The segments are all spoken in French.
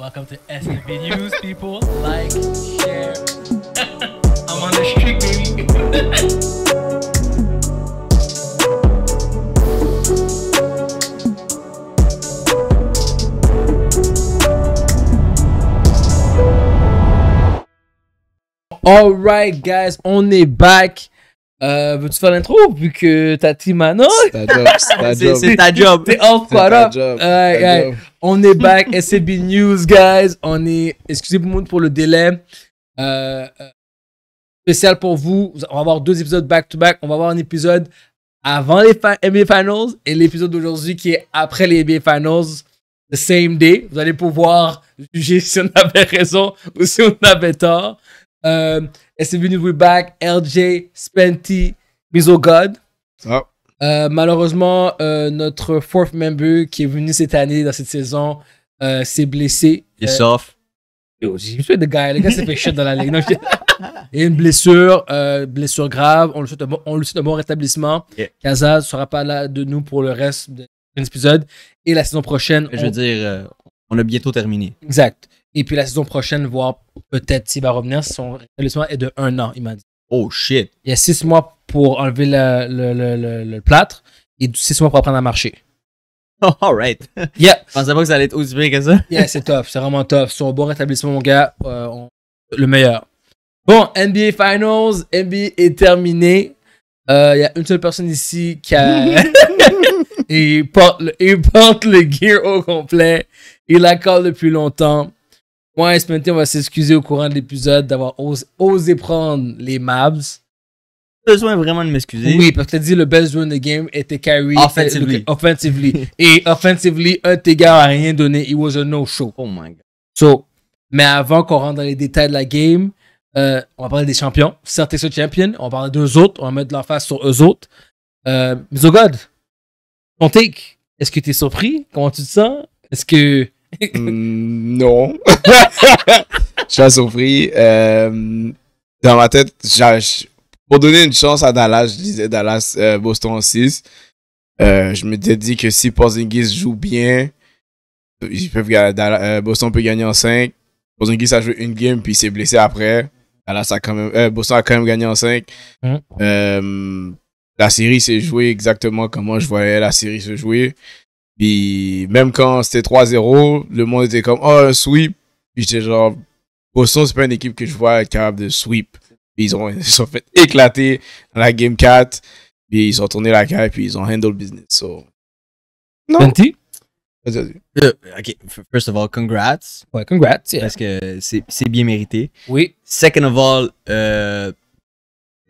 Welcome to STV News, people. Like, share. I'm on the street, baby. All right, guys, on the back. Euh, veux-tu faire l'intro vu que t'as Timano, C'est ta job, c'est ta job. C'est ta job. On est back, SCB News, guys. On est, excusez-moi pour le délai. Euh, euh, spécial pour vous. On va avoir deux épisodes back-to-back. On va avoir un épisode avant les NBA Finals et l'épisode d'aujourd'hui qui est après les NBA Finals, the same day. Vous allez pouvoir juger si on avait raison ou si on avait tort. Euh, et c'est venu We Back, LJ, Spenty, Miso God. Ah. Euh, malheureusement, euh, notre fourth member qui est venu cette année, dans cette saison, euh, s'est blessé. Il est off. aussi. me fait gars. Le gars s'est fait shit dans la ligue. et une blessure, blessure grave. On lui souhaite un bon, on rétablissement. Yeah. ne sera pas là de nous pour le reste de l'épisode. Et la saison prochaine. Je veux dire, on a bientôt terminé. Exact. Et puis la saison prochaine, voir peut-être s'il va revenir. Son rétablissement est de un an, il m'a dit. Oh shit. Il y a six mois pour enlever le, le, le, le plâtre et six mois pour apprendre à marcher. Oh, right! Yeah. Je pensais pas que ça allait être aussi bien que ça. yeah, c'est tough. C'est vraiment tough. Sur un bon rétablissement, mon gars. Euh, le meilleur. Bon, NBA Finals. NBA est terminé. Il euh, y a une seule personne ici qui a. il, porte il porte le gear au complet. Il la colle depuis longtemps. Moi et matin on va s'excuser au courant de l'épisode d'avoir osé, prendre les Mavs. Besoin vraiment de m'excuser. Oui, parce que tu as dit le best of the game était carry. Offensively. offensively. et offensively, un de tes a rien donné. It was a no-show. Oh my god. So, mais avant qu'on rentre dans les détails de la game, euh, on va parler des champions. Certains sont champions. On va parler d'eux autres. On va mettre face sur eux autres. Euh, mais God, ton take, est-ce que tu es surpris? Comment tu te sens? Est-ce que Mm, non. je suis Euh, dans ma tête, pour donner une chance à Dallas, je disais Dallas, euh, Boston en euh, 6. je me dit que si Porzingis joue bien, ils peuvent, euh, Boston peut gagner en 5. Porzingis a joué une game, puis il s'est blessé après. Dallas a quand même, Boston a quand même gagné en 5. Hum. la série s'est jouée exactement comment je voyais la série se jouer. Puis même quand c'était 3-0, le monde était comme, oh, un sweep. Puis j'étais genre, Boston, c'est pas une équipe que je vois capable de sweep. Puis ils, ont, ils sont fait éclater dans la Game 4. Puis ils ont tourné la carte puis ils ont handle business. So. Non. Fenty? Euh, ok, first of all, congrats. Ouais, congrats. Yeah. Parce que c'est bien mérité. Oui. Second of all, euh,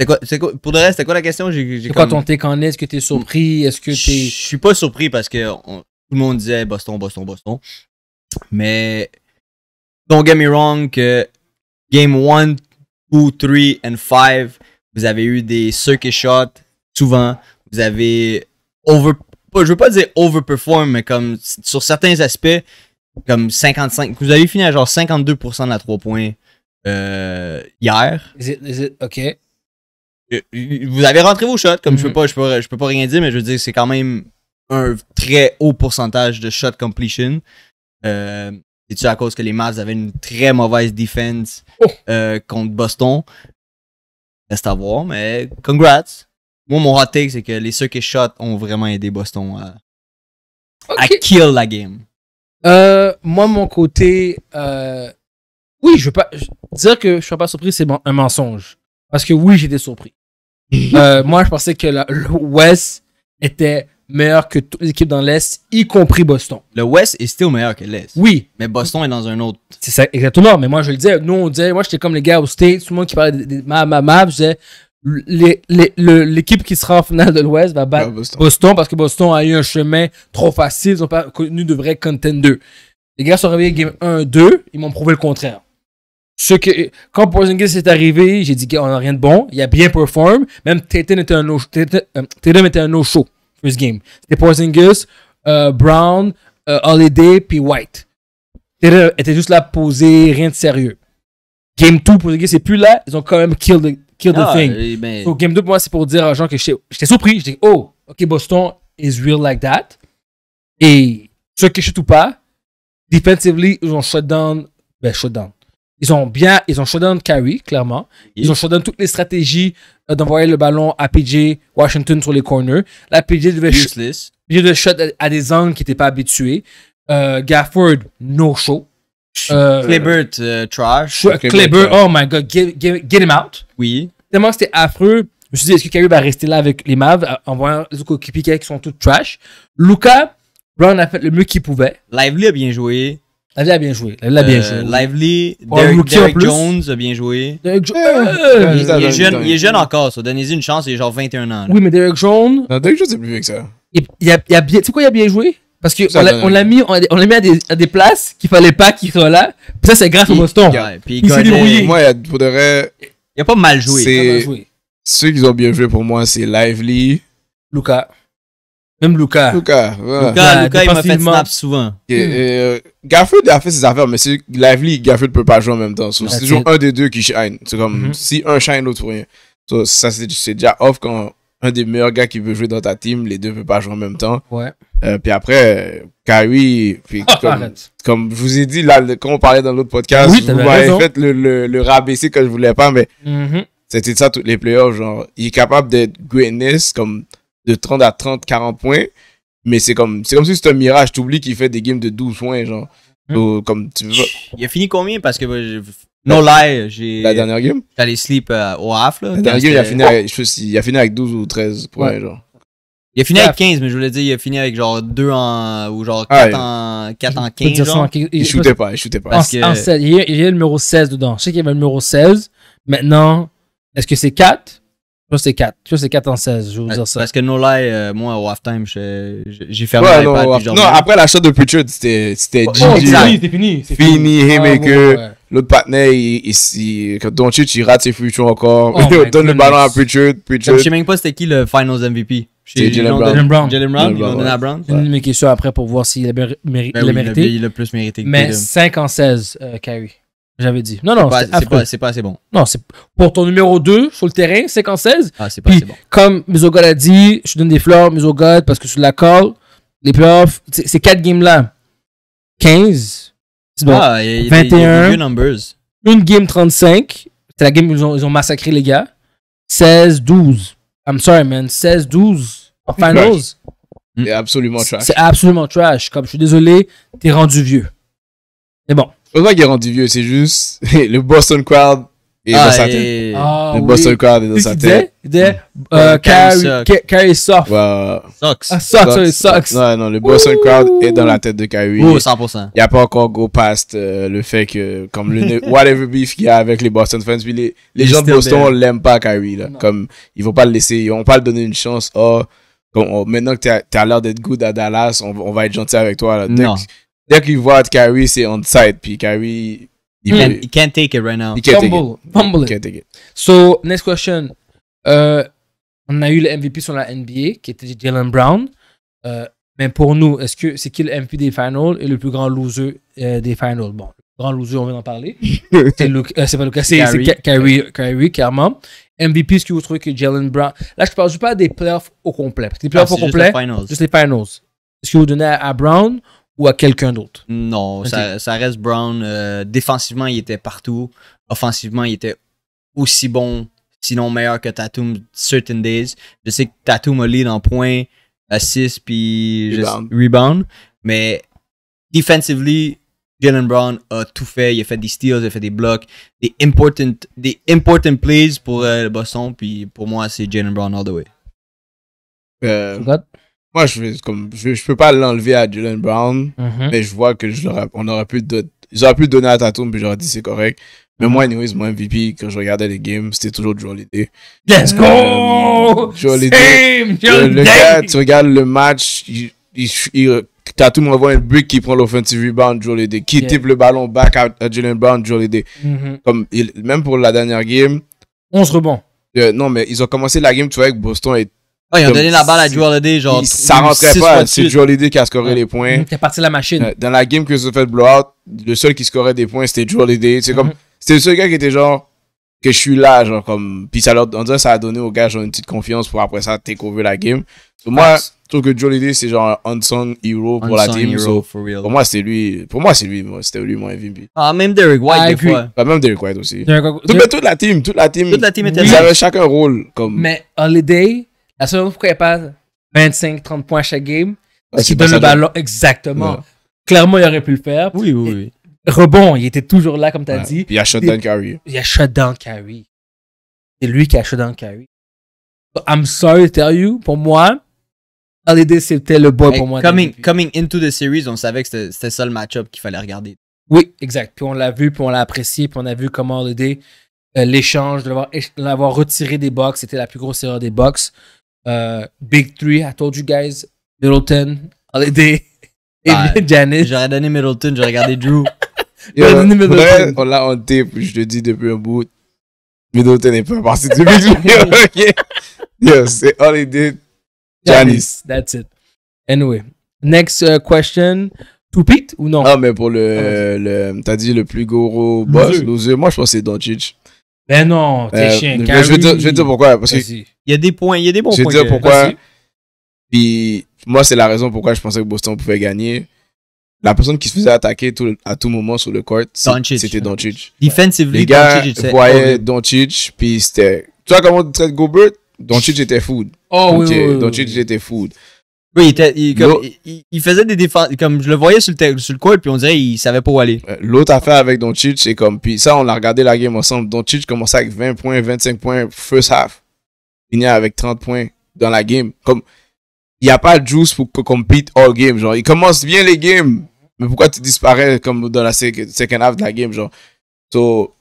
pour le reste, c'était quoi la question? J'ai, c'est quoi ton take est? ce que t'es surpris? Est-ce que Je suis pas surpris parce que tout le monde disait Boston, Boston, Boston. Mais, don't get me wrong que game 1, 2, 3 and 5, vous avez eu des circuit shots souvent. Vous avez over, je veux pas dire overperform, mais comme sur certains aspects, comme 55, vous avez fini à genre 52% de la 3 points euh, hier. ok. Euh, vous avez rentré vos shots, comme je peux mhm. pas, je peux, pas rien dire, mais je veux dire, c'est quand même un très haut pourcentage de shot completion. Euh, c'est-tu à cause que les Mavs avaient une très mauvaise defense oh. euh, contre Boston? Reste à voir, mais congrats. Moi, mon hot take, c'est que les qui shots ont vraiment aidé Boston à, kill la game. moi, mon côté, oui, je veux pas dire que je suis pas surpris, c'est un mensonge. Parce que oui, j'étais surpris. Euh, moi, je pensais que l'Ouest était meilleur que toutes les équipes dans l'Est, y compris Boston. Le West est still meilleur que l'Est. Oui. Mais Boston est dans un autre. C'est ça, exactement. Mais moi, je le disais, nous, on disait, moi, j'étais comme les gars au State, tout le monde qui parlait de ma, ma, je disais, l'équipe qui sera en finale de l'Ouest va battre Boston. parce que Boston a eu un chemin trop facile, ils n'ont pas connu de vrai 2 Les gars sont réveillés game 1-2, ils m'ont prouvé le contraire. Ce que, quand Porzingis est arrivé, j'ai dit qu'on n'a rien de bon. Il a bien performé. Même Tatum était un euh, no-show. était First game. C'était Porzingis, euh, Brown, euh, Holiday, puis White. Tatum était juste là posé, rien de sérieux. Game 2, Porzingis n'est plus là. Ils ont quand même killed the, ah, thing. Ben- game 2, pour moi, c'est pour dire à gens que j'étais surpris. J'étais, oh, OK, Boston is real like that. Et ce que je ou pas, defensively, ils ont shut down. Ben, shut down ils ont bien, ils ont showdown carry, clairement. Ils ont ont showdown toutes les stratégies euh, d'envoyer le ballon à PJ Washington sur les corners. La PJ devait, sh devait shot à, des angles qui n'étaient pas habitués. Euh, Gafford, no show. Euh, euh, trash. Clebert, oh my god, get, him out. Oui. Tellement c'était affreux. Je me suis dit, est-ce que Kyrie va rester là avec les Mavs en voyant les coéquipiers qui sont tous trash? Luca, Brown a fait le mieux qu'il pouvait. Lively a bien joué. Lively a bien joué. Lively a bien euh, joué. Lively, Derek, Jones a bien joué. Derek Jones. Euh, euh, il, est jeune, il, est jeune, encore, ça. Donnez-y une chance, il est genre 21 ans. Oui, mais Derek Jones. Derek Jones, c'est plus vieux que ça. Il, a, tu sais quoi, il a bien joué? Parce qu'on l'a mis, on, mis à, des, places qu'il fallait pas qu'il soit là. ça, c'est grâce au Boston. il s'est Moi, il faudrait. Il a pas mal joué. Ceux qui ont bien joué pour moi, c'est Lively. Luca. Même Lucas. Lucas, il m'a fait snap souvent. Et, euh, Garfield a fait ses affaires, mais c'est Lively et Garfield ne peut pas jouer en même temps. c'est toujours un des deux qui shine. C'est comme mhm. si un shine, l'autre rien. ça, c'est déjà off quand un des meilleurs gars qui veut jouer dans ta team, les deux ne peuvent pas jouer en même temps. Ouais. Euh, puis après, Kari, puis ah, comme, je vous ai dit, là, quand on parlait dans l'autre podcast, oui, vous m'avez fait le, le, le rabaisser quand je voulais pas, mais mhm. c'était ça, tous les players Genre, il est capable d'être greatness, comme de 30 à 30, 40 points. Mais c'est comme, c'est comme si c'était un mirage. Tu oublies qu'il fait des games de 12 points, genre. Hmm. comme tu veux. Il a fini combien Parce que non là, j'ai. La dernière game J'allais sleep euh, au half, La dernière game, il a, fini avec, je sais, il a fini avec 12 ou 13 points, genre. Il a fini avec 15, mais je voulais dire, il a fini avec genre 2 en. ou genre 4, ah, en, en 15. Il, il shootait pas, il shootait pas. y a, il y a le numéro 16 dedans. Je sais qu'il y avait le numéro 16. Maintenant, est-ce que c'est 4 toi, c'est 4. Toi, c'est 4 en 16, je vais vous dire ça. Parce que No Lie, euh, moi, au halftime, j'ai fermé ouais, les non, non, non, après l'achat de Pritchard, c'était c'était oh, oh, C'est fini, c'est fini. Fini, Haymaker. Ah, l'autre partenaire, ici, quand tu il rate ses futurs encore. Oh, donne le ballon à Pritchard. Pritchard. Je sais même pas c'était qui le Finals MVP. C'est Jalen Brown. Jalen Brown. Jalen Brown. Brown, Brown, ouais. Brown. Ouais. Une question après pour voir s'il l'a mérité. Ben il l'a plus mérité que Mais 5 en 16, euh, Kyrie. J'avais dit. Non, non, c'est pas, assez bon. Non, c'est pour ton numéro 2 sur le terrain, 56. Ah, c'est pas assez bon. Comme Mizogod a dit, je donne des fleurs, Mizogod, parce que tu la call Les playoffs, ces quatre games-là, 15, bon, 21, ah, numbers. une game 35, c'est la game où ils ont, ils ont, massacré les gars, 16, 12. I'm sorry, man, 16, 12 en finals. Mm. C'est absolument trash. C'est absolument trash. Comme je suis désolé, t'es rendu vieux. Mais bon voit qu'il est rendu vieux, c'est juste le Boston Crowd est dans ah, sa tête. Ah, le Boston Crowd est dans sa tête. Il disait, euh, carry, carry soft. Socks. socks, Non, non, le Boston Crowd est dans la tête de Kyrie. Oh, 100%. Il n'y a pas encore go past euh, le fait que, comme le whatever beef qu'il y a avec les Boston fans, les, gens de Boston ne l'aiment pas, Kyrie. Comme, ils ne vont pas le laisser, ils ne vont pas le donner une chance. Oh, oh maintenant que tu as, l'air d'être good à Dallas, on, va être gentil avec toi. Là. non dès qu'il voit Kyrie, c'est on site puis Kyrie. Il can't, can't take it right now. He can't Fumble. it. So, next question. Euh, on a eu le MVP sur la NBA, qui était Jalen Brown. Euh, mais pour nous, est-ce que c'est qui le MVP des finals et le plus grand loser euh, des finals? Bon, le grand loser, on vient d'en parler. c'est euh, pas Lucas, c'est Kyrie, Kyrie, clairement. MVP, est-ce que vous trouvez que Jalen Brown. Là, je ne parle pas des playoffs au complet. Parce que les playoffs au ah, complet, juste les finals. Est-ce que vous donnez à Brown ou à quelqu'un d'autre? Non, ça, reste Brown. Euh, défensivement, il était partout. Offensivement, il était aussi bon, sinon meilleur que Tatum, certain days. Je sais que Tatum a lead en points, assists, puis rebound. Mais defensively, Jalen Brown a tout fait. Il a fait des steals, il a fait des blocs, des important, des important plays pour le euh, Boston. Puis pour moi, c'est Jalen Brown all the way. Euh, moi, je, comme, je, peux pas l'enlever à Jalen Brown, mhm. mais je vois que je on aurait pu, pu donner à Tatum, puis j'aurais dit c'est correct. Mais mhm. moi, anyways, mon MVP, quand je regardais les games, c'était toujours Joel Let's go! Euh, Joel le gars, tu regardes le match, il, il, Tatum revoit un but qui prend l'offensive rebound, Joel Qui yeah. tape le ballon back à, à Jalen Brown, Joel mhm. Comme, même pour la dernière game. 11 rebonds. Euh, non, mais ils ont commencé la game, tu vois, avec Boston et ils ont donné la balle à Drew Holiday, genre. Ça rentrait pas. C'est Drew Holiday qui a scoré les points. Mmh, qui parti parti la machine. Euh, dans la game que se fait blowout, le seul qui scorait des points, c'était Drew Holiday. C'est comme, mm-hmm. c'était le seul gars qui était genre, que je suis là, genre, comme, puis ça leur, ça a donné aux gars, une petite confiance pour après ça, take over la game. Pour moi, je trouve que Drew Holiday, c'est genre un unsung hero pour la team. Hero, pour moi, c'est lui, pour moi, c'est lui, c'était lui, mon MVP. Ah, même Derek White, ah, des fois. Bah, même Derek White aussi. mais, toute la team, toute la team. Toute la Ils avaient chacun un rôle, comme. Mais Holiday, la seule pourquoi il n'y a pas 25-30 points à chaque game, ah, parce qu'il donne le ballon. Exactement. Clairement, il aurait pu le faire. Oui, oui, oui. Rebond, il était toujours là, comme tu as dit. Il a a dunk carry. Il a a dunk carry. C'est lui qui a dunk carry. I'm sorry tell you, pour moi, RDD, c'était le boy pour moi. Coming, coming into the series, on savait que c'était ça le match-up qu'il fallait regarder. Oui, exact. Puis on l'a vu, puis on l'a apprécié, puis on a vu comment RDD, euh, l'échange, de l'avoir retiré des box, c'était la plus grosse erreur des box. Euh, big three, I told you guys. Middleton, Holiday, bah, et Janice. J'aurais donné Middleton, j'aurais regardé Drew. on l'a hanté, je te dis depuis un bout. Middleton est pas parti du Big Three. Yes, c'est Holiday, Janice. That's it. Anyway, next uh, question. To ou non? Ah, mais pour ah, le. T'as dit le plus gros boss, loser. Moi, je pense que c'est Doncic. Ben non, t'es euh, chien. Je vais te je vais dire pourquoi. Parce que il y a des points, il y a des bons points. Je vais te dire euh, pourquoi. Puis moi, c'est la raison pourquoi je pensais que Boston pouvait gagner. La personne qui se faisait attaquer tout, à tout moment sur le court, c'était Doncic. Defensively, Les gars voyaient Doncic, puis c'était... Tu vois comment tu traites Gobert? Doncic était food. Oh oui, oui, Doncic était food. Oui, il, faisait des défenses. Comme je le voyais sur le, sur le puis on dirait qu'il savait pas où aller. Euh, l'autre affaire avec Doncic, c'est comme. Puis ça, on a regardé la game ensemble. Doncic commençait avec 20 points, 25 points, first half. Fini avec 30 points dans la game. Comme. Il n'y a pas de juice pour compete all game. Genre, il commence bien les games. Mais pourquoi tu disparais comme dans la second half de la game? Genre, so,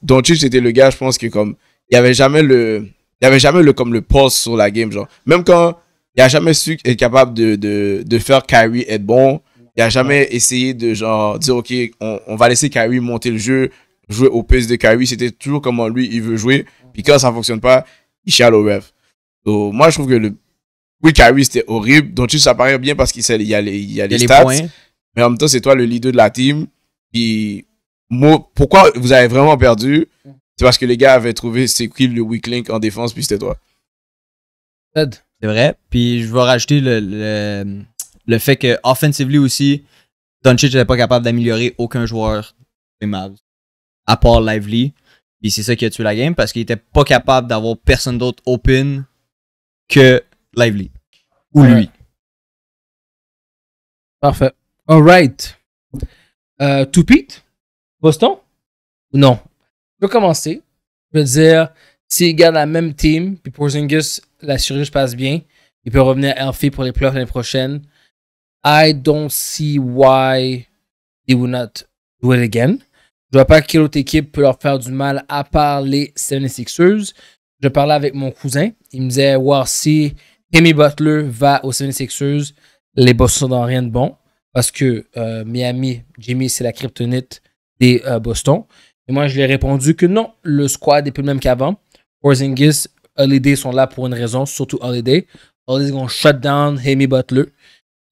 était le gars, je pense que comme. Il n'y avait jamais le. Il y avait jamais le, comme le pause sur la game. Genre, même quand il a jamais su être capable de, de, de faire Kyrie être bon. Il a jamais essayé de genre dire ok, on, on va laisser Kyrie monter le jeu, jouer au pace de Kyrie. C'était toujours comment lui il veut jouer. Puis quand ça fonctionne pas, il chiale au ref. Donc moi je trouve que le oui Kyrie c'était horrible. Donc tu ça paraît bien parce qu'il y a les, il y a les, stats. mais en même temps c'est toi le leader de la team. Puis moi, pourquoi vous avez vraiment perdu C'est parce que les gars avaient trouvé c'est qui le weak link en défense puis c'était toi. C'est vrai. Puis je vais rajouter le, fait que offensively aussi, Doncic n'était pas capable d'améliorer aucun joueur des Mavs, à part Lively. Et c'est ça qui a tué la game parce qu'il était pas capable d'avoir personne d'autre open que Lively ou lui. Parfait. All right. Euh, Pete, Boston? Non. Je vais commencer. Je vais dire, S'ils gardent la même team, puis Zingus, la chirurgie passe bien, il peut revenir à healthy pour les playoffs l'année prochaine. I don't see why they would not do it again. Je vois pas quelle autre équipe peut leur faire du mal à part les 76ers. Je parlais avec mon cousin. Il me disait voir si Jimmy Butler va aux 76ers, les Boston n'ont rien de bon. Parce que euh, Miami, Jimmy, c'est la kryptonite des euh, Boston. Et moi, je lui ai répondu que non, le squad est plus le même qu'avant. Porzingis, Holiday sont là pour une raison, surtout Holiday. Holiday vont shut down Amy Butler.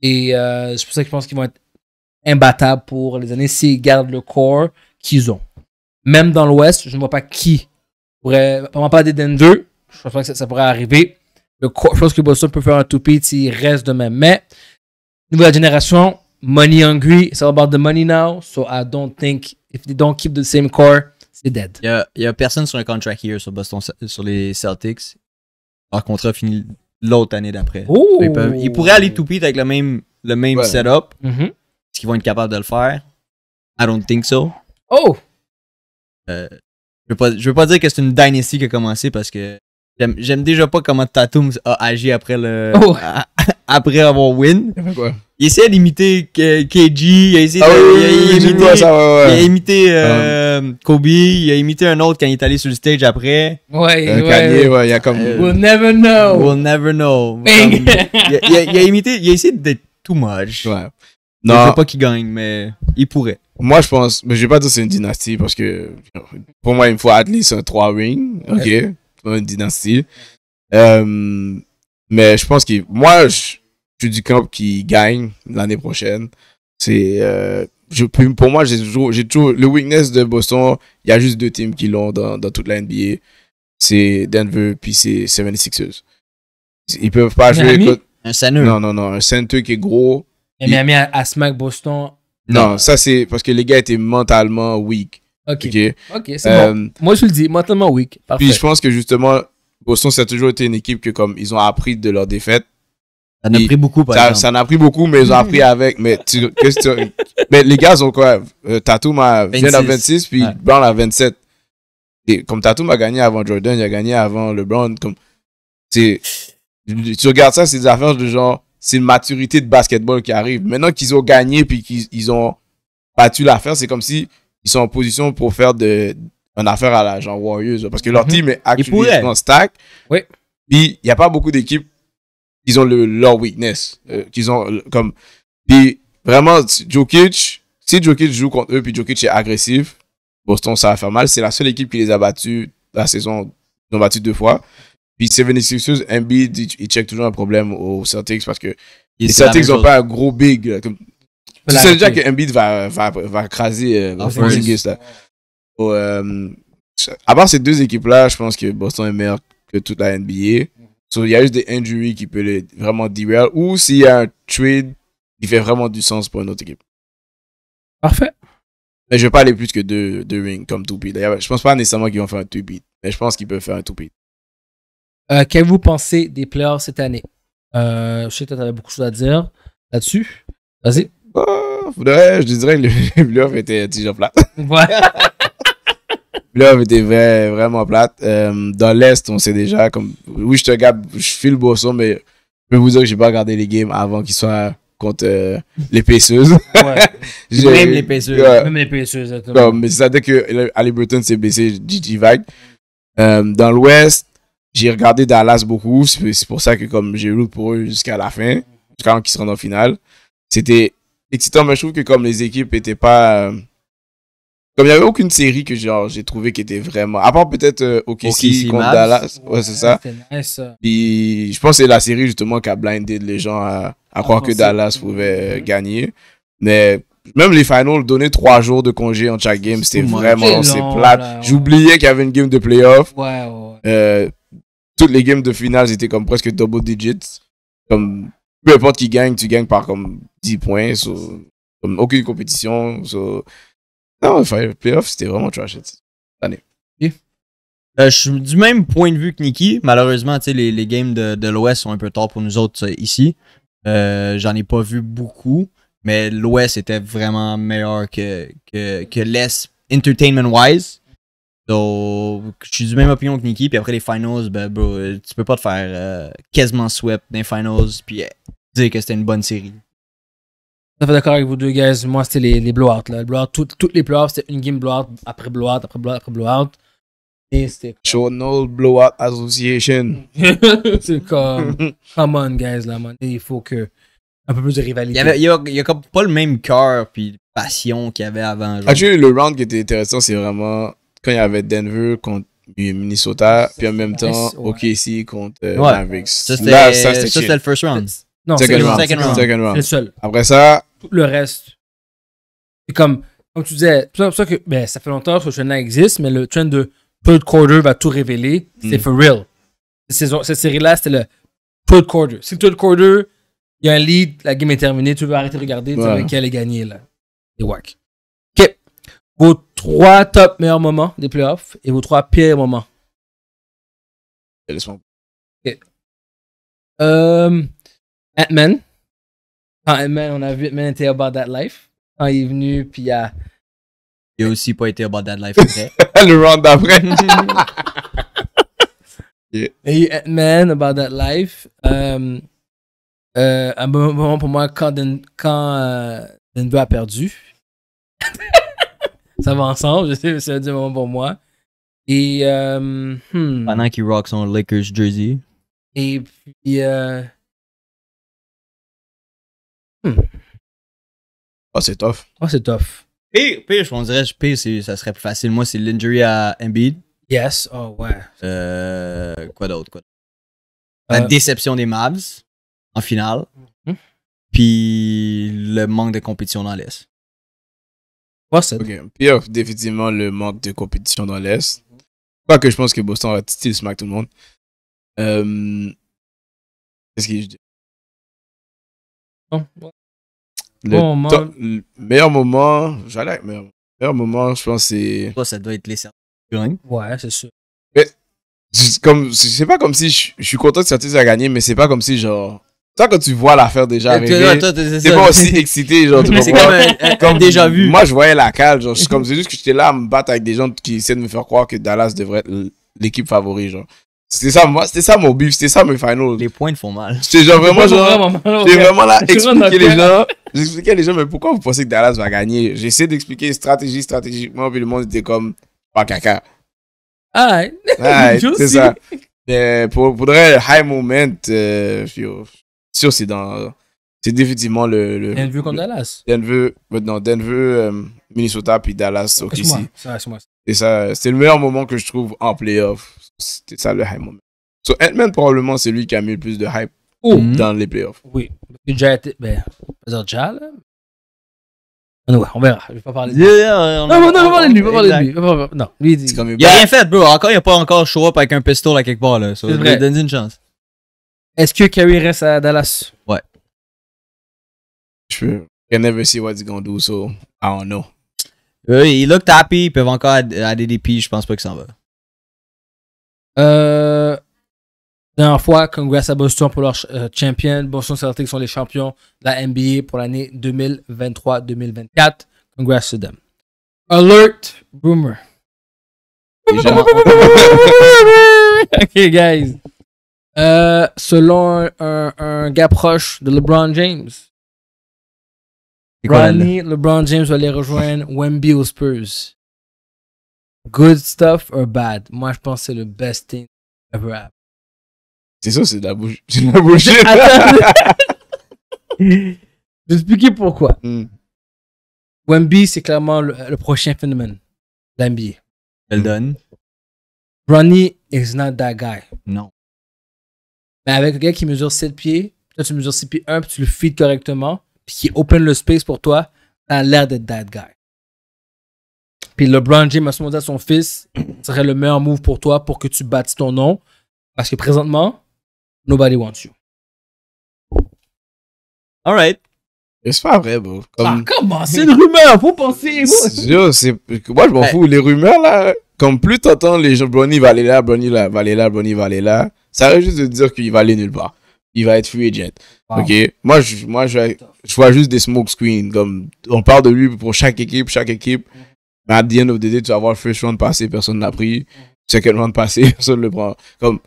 Et euh, c'est pour ça que je pense qu'ils vont être imbattables pour les années s'ils gardent le corps qu'ils ont. Même dans l'Ouest, je ne vois pas qui pourrait. vraiment pas des Denver. Je pense pas que ça, pourrait arriver. Le je pense que Boston peut faire un toupie, s'il reste de même. Mais, nouvelle génération, money hungry. It's all about the money now. So I don't think if they don't keep the same core, c'est dead. Il n'y a, personne sur un contract here sur Boston, sur les Celtics. Leur contrat finit l'autre année d'après. Oh! Ils, pourraient aller tout pit avec le même, le même setup. Mm-hmm. Est-ce qu'ils vont être capables de le faire? I don't think so. Oh! Euh, je veux veux pas dire que c'est une dynastie qui a commencé parce que J'aime déjà pas comment Tatum a agi après le. Oh. après avoir win. Il, fait d'imiter KG, il a essayé ah d'imiter euh, ah Kobe, il a imité un autre quand il est allé sur le stage après. Ouais, euh, ouais. ouais, il a comme. Euh, we'll never know. We'll never know. il, a, imité, il a essayé d'être too much. Ouais. Non. pas qu'il gagne, mais il pourrait. Moi, je pense, mais je vais pas dire c'est une dynastie parce que pour moi, il me faut at least un 3 ring. Ok dans euh, mais je pense que moi, je, suis du camp qui gagne l'année prochaine. C'est euh, pour moi, j'ai toujours, toujours le weakness de Boston. Il y a juste deux teams qui l'ont dans, toute la NBA. C'est Denver puis c'est 76ers. Ils peuvent pas jouer un Non non non, un qui est gros. Et Miami à, smack Boston. Non, ça c'est parce que les gars étaient mentalement weak. Ok. Ok, c'est euh, bon. Moi, je le dis, mentalement oui. Puis je pense que justement, Boston, c'est toujours été une équipe que comme ils ont appris de leur défaite. Ça n'a pris beaucoup, ça, exemple. Ça pris beaucoup, mais ils ont appris avec. Mais, mais les gars ont quoi euh, Tatum a, vient à 26, puis ouais. Brown 27. Et comme Tatum a gagné avant Jordan, il a gagné avant LeBron. Comme, tu regardes ça, c'est des affaires de genre, c'est une maturité de basketball qui arrive. Maintenant qu'ils ont gagné, puis qu'ils ont battu l'affaire, c'est comme si ils sont en position pour faire de, une affaire à la genre Warriors. Parce que leur mhm. team est actuellement stack. Oui. Puis, il n'y a pas beaucoup d'équipes qui ont le, leur weakness. Euh, qu'ils ont comme. Puis, vraiment, Jokic, si Jokic joue contre eux, puis Jokic est agressif, Boston, ça va faire mal. C'est la seule équipe qui les a battus la saison. Ils ont battu deux fois. Puis 76ers, Embiid, il, il check toujours un problème au Celtics parce que les Celtics n'ont pas un gros big. Tu sais déjà que beat va, va, va craser Porzingis, euh, ah, euh, à part ces deux équipes-là, je pense que Boston est meilleur que toute la NBA. il y a juste des injuries qui peuvent vraiment derail ou s'il y a un trade qui fait vraiment du sens pour une autre équipe. Parfait. Mais je ne vais pas aller plus que deux, deux rings comme Toupie. D'ailleurs, je pense pas nécessairement qu'ils vont faire un Toupie, mais je pense qu'ils peuvent faire un Toupie. Euh, Qu'avez-vous pensé des players cette année euh, Je sais que tu avais beaucoup de choses à dire là-dessus. Vas-y. Ah, je dirais que le bluff était déjà plate. Ouais. Bluff était vraiment plate. Euh, dans l'Est, on sait déjà, comme, oui, je te regarde, je file bosson, mais je peux vous dire que j'ai pas regardé les games avant qu'ils soient contre euh, les pêcheuses Ouais. même les pêcheuses même les non mais c'est ça dès que Halliburton s'est baissé Gigi Vague. Euh, dans l'Ouest, j'ai regardé Dallas beaucoup. C'est pour ça que, comme, j'ai route pour eux jusqu'à la fin, jusqu'à quand qu'ils seront en finale. C'était excitant, mais je trouve que comme les équipes étaient pas. Euh, comme il n'y avait aucune série que genre j'ai trouvé qui était vraiment. À part peut-être euh, OKC, contre Dallas. Ouais, c'est ça. Nice. Euh. Puis je pense que c'est la série justement qui a blindé les gens à, croire que Dallas pouvait gagner. Mais même les finals, donner trois jours de congé en chaque game, c'était vraiment c'est plat. J'oubliais qu'il y avait une game de playoff. Ouais, ouais. toutes les games de finale, étaient comme presque double digits. Comme peu importe qui gagne, tu gagnes par comme 10 points, sur, aucune compétition. Non, enfin, playoff, c'était vraiment trash cette année. Euh, je suis du même point de vue que Nikki. Malheureusement, les, les games de, de l'Ouest sont un peu tard pour nous autres euh, ici. Euh, j'en ai pas vu beaucoup, mais l'Ouest était vraiment meilleur que, que, que l'Est, entertainment-wise. Donc, je suis du même opinion que Nikki. Puis après les finals, ben, bro, tu peux pas te faire quasiment swept dans les finals. Puis que c'était une bonne série. Ça fait d'accord avec vous deux, guys. Moi, c'était les, les blowouts. Là. blowout, toutes les blowouts, c'était une game blowout après blowout après blowout après blowout. Et c'était. Journal Blowout Association. c'est comme. Come on, guys, là, man. Il faut que. Un peu plus de rivalité. Il y, avait, il y, a, comme pas le même cœur puis passion qu'il y avait avant. Genre. le round qui était intéressant, c'est vraiment quand il y avait Denver contre Minnesota, puis en même temps, OKC contre euh, Mavericks. Ça, c'était le first round. Non, second, round. C'est le seul. Après ça. Tout le reste. C'est comme, comme tu disais, ben, ça fait longtemps que ce trend existe, mais le trend de third quarter va tout révéler. C'est hmm. for real. Cette, série-là, c'était le third quarter. Si le third quarter, il y a un lead, la game est terminée, tu veux arrêter de regarder, tu sais qui est gagner, là. C'est wack. OK. Vos trois top meilleurs moments des playoffs et vos trois pires moments. OK. Euh, Ant-Man. Quand ant on a vu Ant-Man était About That Life. Quand il est venu, puis il a. Il a aussi pas été About That Life après. le round d'après. Il est a Ant-Man, About That Life. Euh, euh, un moment pour moi, quand, Den quand euh, a perdu. Ça va ensemble, je sais, mais c'est un moment pour moi. Et. Euh, hmm. Pendant qu'il rock son Lakers jersey. Et puis. Ah, c'est tough. Ah, c'est tough. Pire, pire, je dirais, que ça serait plus facile. Moi, c'est l'injury à Embiid. Yes, oh ouais. Euh, quoi d'autre, quoi? La euh, déception des Mavs en finale. Hmm? Puis le manque de compétition dans l'Est. Okay. Pire, définitivement, le manque de compétition dans l'Est. Pas que je pense que Boston va still smack tout le monde. Euh... Qu'est-ce que je dis? Le meilleur moment, j'allais meilleur, moment, je pense, c'est. toi, ça doit être les Ouais, c'est sûr. Mais, comme, c'est pas comme si je, suis content que certains a gagné, mais c'est pas comme si, genre. Toi, quand tu vois l'affaire déjà arriver, t'es pas aussi excité, genre, tu comme, déjà vu. Moi, je voyais la cale, genre, comme, c'est juste que j'étais là à me battre avec des gens qui essaient de me faire croire que Dallas devrait être l'équipe favorite, genre. C'était ça, ça mon bif, c'était ça mes finals. Les points font mal. J'étais vraiment, genre, j'étais vraiment là, expliquer les gens, j'expliquais les gens, mais pourquoi vous pensez que Dallas va gagner? J'essaie d'expliquer stratégie, stratégiquement, puis le monde était comme, pas caca. Ah, c'est ça. Mais pour, pour le high moment, euh, sûr, c'est dans, c'est définitivement le, le Denver comme Dallas. Denver, maintenant Denver, euh, Minnesota puis Dallas, ok. C'est ça, c'est le meilleur moment que je trouve en playoff c'était ça le hype moment. So, Ant-Man, probablement, c'est lui qui a mis le plus de hype oh. mm-hmm. dans les playoffs. Oui. Déjà, a été. Ben, déjà, là. Non, on verra. Je vais pas parler de lui. non, non, non, parler Pas parler de lui. Non, lui, il dit. Il a rien fait, bro. Encore, il a pas encore show up avec un pistol à quelque part, là. So, vrai. Donne une chance. Est-ce que Kerry reste à Dallas? Ouais. Je peux... I never see what he's gonna do, so I don't know. Oui, il looked happy. il peut encore à DDP. Je pense pas qu'il s'en va. Euh, dernière fois, congrats à Boston pour leur euh, champion. Boston Celtics sont les champions de la NBA pour l'année 2023-2024. Congrats to them. Alert Boomer. ok, guys. Euh, selon un, gars proche de LeBron James, Ronnie LeBron James va aller rejoindre Wemby aux Spurs. Good stuff or bad? Moi, je pense que c'est le best thing ever C'est ça, c'est de la bouche. C'est de la bouche. je vais expliquer pourquoi. Mm. Wemby, c'est clairement le, prochain phénomène. L'NBA. Eldon. Ronnie is not that guy. Non. Mais avec un gars qui mesure 7 pieds, toi tu mesures 6 pieds 1, puis tu le feed correctement, puis qui open le space pour toi, t'as l'air d'être that guy. Puis LeBron James a souvent à son fils, serait le meilleur move pour toi pour que tu battes ton nom. Parce que présentement, nobody wants you. right. C'est pas vrai, bro. comment? Ah, c'est une rumeur, vous pensez, Moi, je m'en fous. Les rumeurs, là, comme plus t'entends les gens, Bronny va aller là, Bronny va aller là, Bronny va aller là, ça arrête juste de dire qu'il va aller nulle part. Il va être free agent. Ok? Moi, je, moi je, vois juste des smoke screen Comme, on parle de lui pour chaque équipe, chaque équipe. Mhm. Mais à the tu vas avoir le first round passé, personne l'a pris. Second round passé, personne le prend. Comme,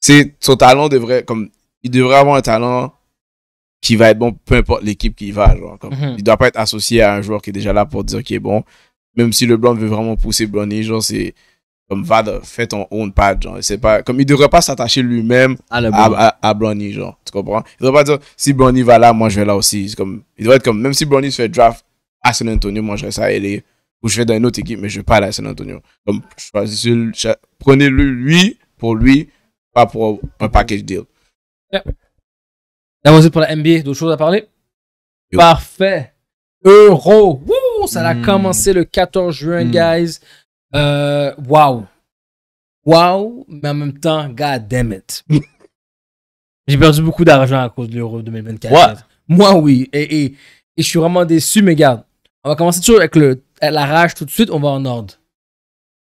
c'est son talent devrait, comme, il devrait avoir un talent qui va être bon, peu importe l'équipe qui va. Genre, comme, mhm. Il doit pas être associé à un joueur qui est déjà là pour dire qu'il est bon. Même si le Blanc veut vraiment pousser Bronny, genre, c'est comme va de, fais ton own pad genre c'est pas comme il devrait pas s'attacher lui-même à, à, genre tu comprends il devrait pas dire si Bronny va là moi je vais là aussi comme il devrait être comme même si Bronny se fait draft à San Antonio moi je reste à LA ou je vais dans une autre équipe, mais je vais pas à San Antonio. prenez-le lui pour lui, pas pour un package deal. Yeah. pour la NBA. D'autres choses à parler? Parfait. Euro. ça a mm. commencé le 14 juin, mm. guys. Euh, wow. Wow, mais en même temps, god damn it. J'ai perdu beaucoup d'argent à cause de l'Euro 2024. Moi, oui. Et, je suis vraiment déçu, mais regarde. On va commencer toujours avec le euh, la rage tout de suite, on va en ordre.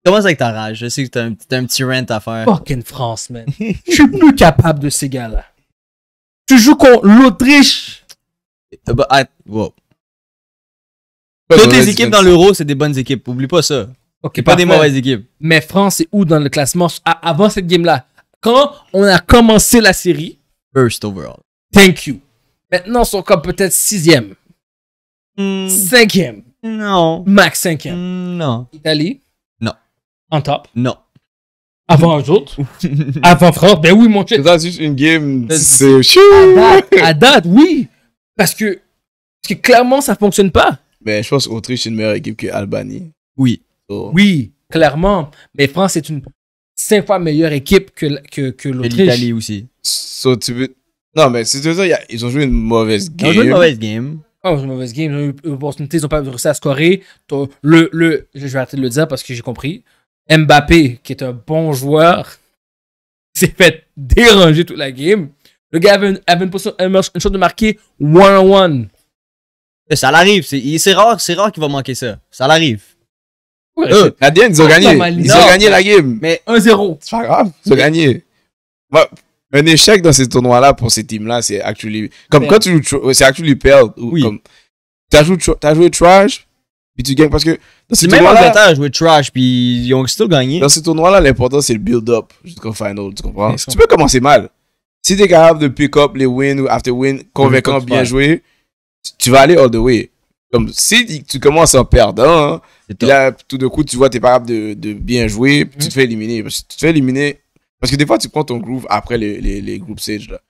ça avec ta rage. Je sais que t'as un, petit rent à faire. Fucking France, man. Je suis plus capable de ces gars-là. Tu joues contre l'Autriche. Euh, bah, ah, Toutes les équipes dans l'Euro, c'est des bonnes équipes. Oublie pas ça. Ok, pas des mauvaises équipes. Mais France, est où dans le classement avant cette game-là? Quand on a commencé la série, First overall. thank you. Maintenant, ils sont peut-être sixième. Hmm. Cinquième. Non. Max cinquième. Hmm, non. Italie. Non. En top. Non. Avant eux autres. Avant France. Ben oui, mon chien. C'est juste une game. C'est à, à date, oui. Parce que, parce que clairement, ça fonctionne pas. Mais ben, je pense qu'Autriche est une meilleure équipe que Albanie. Oui. Oui, clairement. Mais France est une cinq fois meilleure équipe que, que, l'Autriche. Et l'Italie aussi. Non, mais c'est ça, ils ont joué une mauvaise game. Ils ont joué une mauvaise game. Oh, c'est une mauvaise game. Ils ont eu l'opportunité, ils n'ont pas réussi à scorer. Le, le, je vais arrêter de le dire parce que j'ai compris. Mbappé, qui est un bon joueur, s'est fait déranger toute la game. Le gars avait une, chance de marquer 1-1. Ça l'arrive. C'est rare, rare qu'il va manquer ça. Ça l'arrive. Ouais, euh, ils ont gagné. Ils ont gagné la game. Mais 1-0. C'est pas grave. Ils ont gagné. Bah, un échec dans ces tournois-là pour ces teams-là, c'est actually. Comme quand tu joues. C'est actually perdre. Oui. Comme, t'as joué, as joué trash, puis tu gagnes. Parce que. C'est même t'as joué trash, puis ils ont still gagné. Dans ces tournois-là, l'important, c'est le build-up jusqu'au final. Tu comprends? tu peux commencer mal. Si t'es capable de pick up les wins ou after win convaincant, bien joué, tu vas aller all the way. Comme si tu commences en perdant, et là, tout d'un coup, tu vois, t'es pas capable de, bien jouer, tu mhm. te fais éliminer. Parce que tu te fais éliminer parce que des fois, tu prends ton groove après les, les, les Là.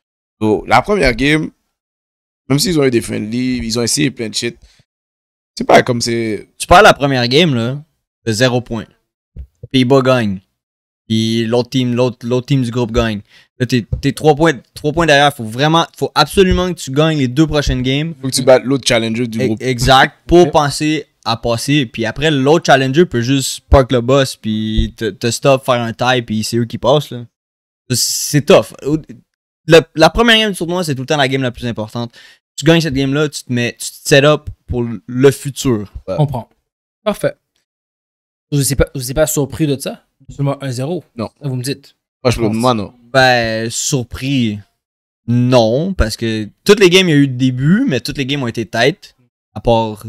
la première game, même s'ils ont eu des friendly, ils ont essayé plein de shit. C'est pas comme c'est. Tu parles la première game, là, de zéro point. Pays-Bas gagne. Puis l'autre team, l'autre team du groupe gagne. t'es es trois points, trois points derrière. Faut vraiment, faut absolument que tu gagnes les deux prochaines games. Faut que tu battes l'autre challenger du e, groupe. Exact. Pour penser à passer. Puis après, l'autre challenger peut juste park le boss, puis te, te stop, faire un tie, puis c'est eux qui passent. C'est tough. la première game du tournoi, c'est tout le temps la game la plus importante. Tu gagnes cette game-là, tu te mets, tu te set up pour le futur. comprend Comprends. Parfait. Vous n'êtes pas, pas surpris de ça? Seulement 1-0? Non. vous me dites. Moi, je non. Ben, surpris. Non, parce que toutes les games, il y a eu de début, mais toutes les games ont été têtes. À part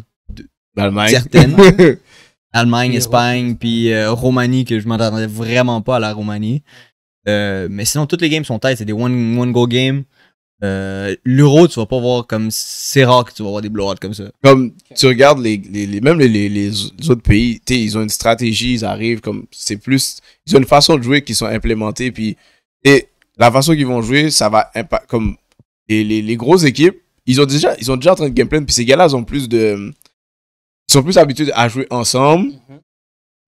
Allemagne, Espagne, puis euh, Roumanie, que je m'attendais vraiment pas à la Roumanie. Euh, mais sinon, toutes les games sont tight. C'est des one-go games. Euh, L'euro, tu vas pas voir comme c'est rare que tu vas voir des blowouts comme ça. Comme tu regardes les, les, même les, autres pays, ils ont une stratégie, ils arrivent comme c'est plus, ils ont une façon de jouer qui sont implémentées puis et la façon qu'ils vont jouer, ça va comme et les, grosses équipes, ils ont déjà ils ont déjà en train de gameplay puis ces gars-là ils ont plus de ils sont plus habitués à jouer ensemble.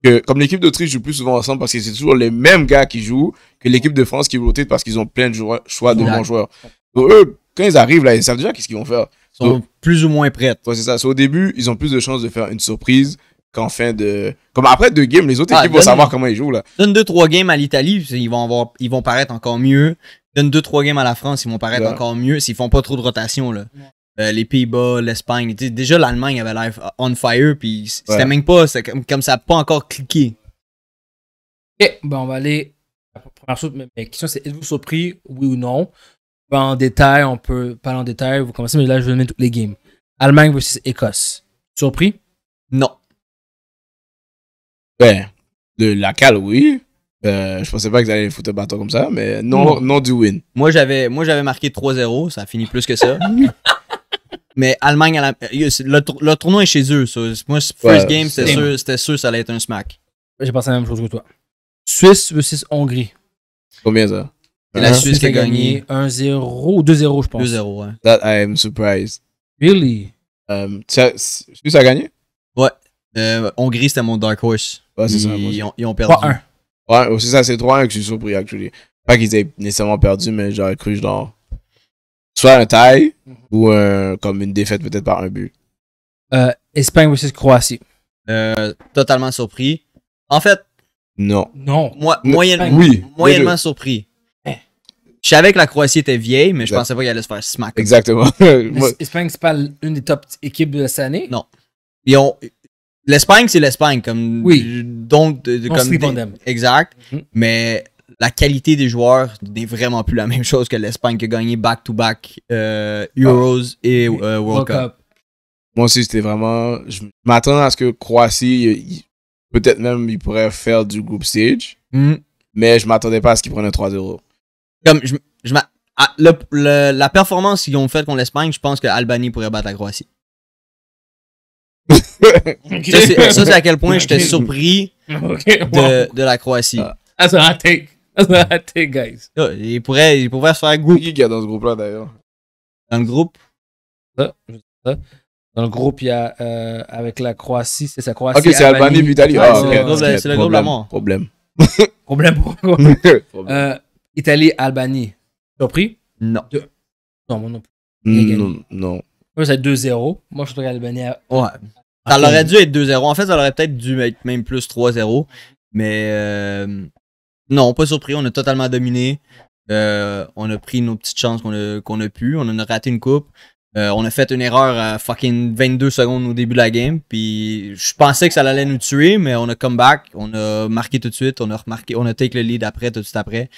que, comme l'équipe d'Autriche joue plus souvent ensemble parce que c'est toujours les mêmes gars qui jouent que l'équipe de France qui rotate parce qu'ils ont plein de choix de bons joueurs. Donc, eux, quand ils arrivent là, ils savent déjà qu'est-ce qu'ils vont faire. Ils sont plus ou moins prêts. c'est ça. au début, ils ont plus de chances de faire une surprise qu'en fin de. Comme après deux games, les autres ah, équipes vont savoir comment ils jouent. Là. Donne deux, trois games à l'Italie, ils vont, avoir, ils vont paraître encore mieux. Donne deux, trois games à la France, ils vont paraître encore mieux s'ils font pas trop de rotation. Là. Euh, les Pays-Bas, l'Espagne. Déjà, l'Allemagne avait live on fire, puis c'était même pas, comme, comme, ça n'a pas encore cliqué. Ok, bon, on va aller. La première chose, la question c'est êtes-vous surpris, oui ou non Pas en détail, on peut parler en détail, vous commencez, mais là, je vais mettre toutes les games. Allemagne versus Écosse. Surpris Non. Ouais, de la cale, oui. Euh, je pensais pas qu'ils allaient foutre un bâton comme ça, mais non, non, du win. Moi, j'avais, moi, j'avais marqué 3-0, ça a fini plus que ça. Mais Allemagne, à la, euh, le, tournoi est chez eux. Ça. Moi, first game, c'était sûr, c'était ça allait être un smack. J'ai pensé la même chose que toi. Suisse versus Hongrie. Combien ça? Et la hein? Suisse qui a gagné 1-0 ou 2-0, je pense. 2-0, ouais. That I am surprised. Really? Um, Suisse a gagné? Ouais. Euh, Hongrie, c'était mon dark horse. Ouais, c'est ça. Ils ont, perdu. 3-1. Ouais, c'est ça, c'est 3-1 que je suis surpris, actually. Pas qu'ils aient nécessairement perdu, mais j'aurais cru genre soit un taille ou euh, comme une défaite peut-être par un but. Euh, Espagne versus Croatie. Euh, totalement surpris. En fait, non. Non. Moi, moyennement surpris. Eh. Je savais que la Croatie était vieille, mais je pensais pas qu'elle allait se faire smack. Exactement. L'Espagne, c'est pas une des top équipes de cette année? Non. L'Espagne, c'est l'Espagne. Comme... Oui. Donc, comme. Exact. Mhm. Mais la qualité des joueurs n'est vraiment plus la même chose que l'Espagne qui a gagné back-to-back euh, Euros ah. et euh, World, Cup. Moi aussi, c'était vraiment. Je m'attendais à ce que Croatie, peut-être même, il pourrait faire du group stage, hmm. mais je m'attendais pas à ce qu'ils prennent 3-0. Comme je, ah, la performance qu'ils ont faite contre l'Espagne, je pense que l'Albanie pourrait battre la Croatie. Ça, c'est à quel point j'étais surpris de, la Croatie. Ah, raté, guys. Il pourrait, il pourrait se faire goût. Qui y a dans ce groupe-là, d'ailleurs Dans le groupe Dans le groupe, il y a euh, avec la Croatie, c'est sa Croatie. Ok, c'est Albanie puis Italie. Ah, c'est le groupe, de la mort. Problème. problème quoi euh, Italie, Albanie. Tu as pris? Non, moi non plus. Non, non. Moi, c'est 2-0. Moi, je trouve Albanie. Ouais. Ça aurait dû être 2-0. En fait, ça aurait peut-être dû être même plus 3-0. Mais euh, non, pas surpris. On a totalement dominé. Euh, on a pris nos petites chances qu'on a, pu. On en a raté une coupe. Euh, on a fait une erreur à fucking 22 secondes au début de la game. Puis je pensais que ça allait nous tuer, mais on a come back. On a marqué tout de suite. On a remarqué. On a take le lead après, tout de suite après.